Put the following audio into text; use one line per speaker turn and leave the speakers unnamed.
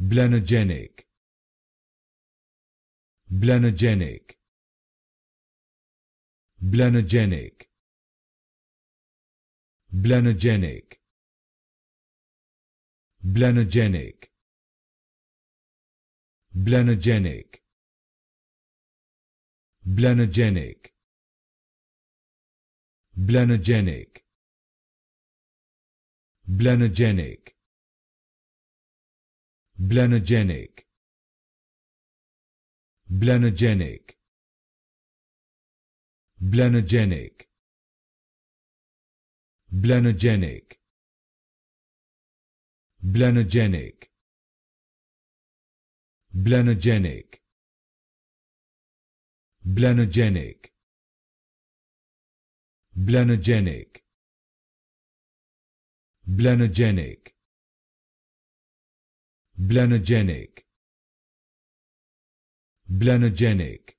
Blenogenic. Blenogenic. Blenogenic. Blenogenic. Blenogenic. Blenogenic. Blenogenic. Blenogenic. Blenogenic. Blenogenic. Blenogenic. Blenogenic. Blenogenic. Blenogenic. Blenogenic. Blenogenic. Blanogenic. Blanogenic.